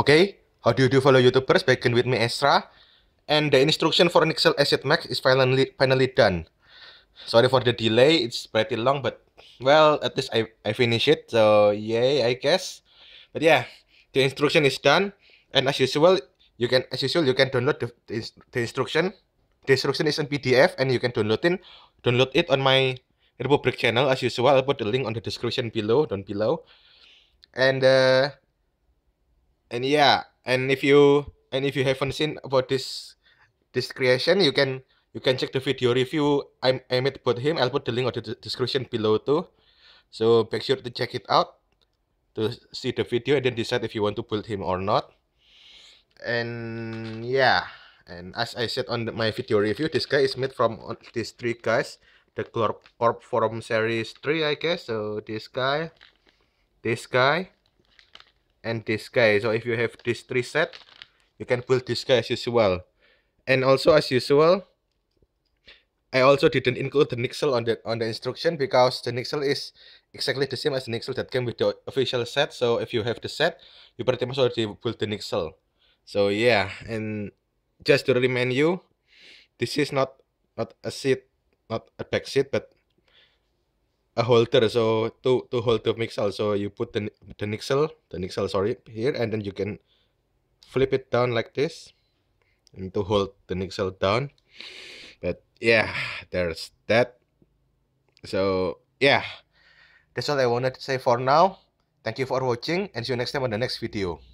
Okay, how do you do fellow YouTubers? Back in with me Esra. And the instruction for Nixel Acid Max is finally finally done. Sorry for the delay, it's pretty long, but well, at least I, I finish it. So yay, I guess. But yeah, the instruction is done. And as usual, you can as usual you can download the, the, the instruction. The instruction is in PDF and you can download it download it on my Republic channel as usual. I'll put the link on the description below down below. And uh and yeah and if you and if you haven't seen about this this creation you can you can check the video review I, I made about him I'll put the link on the description below too so make sure to check it out to see the video and then decide if you want to build him or not and yeah and as I said on the, my video review this guy is made from these three guys the corp, corp from series 3 I guess so this guy this guy and this guy so if you have this three set you can build this guy as usual and also as usual I also didn't include the Nixel on the on the instruction because the Nixel is exactly the same as the Nixel that came with the official set. So if you have the set, you pretty much already built the Nixel. So yeah, and just to remind you, this is not not a seat, not a back seat, but a holder, so to to the mix so you put the the nixel the nixel sorry here and then you can flip it down like this and to hold the nixel down but yeah there's that so yeah that's all i wanted to say for now thank you for watching and see you next time on the next video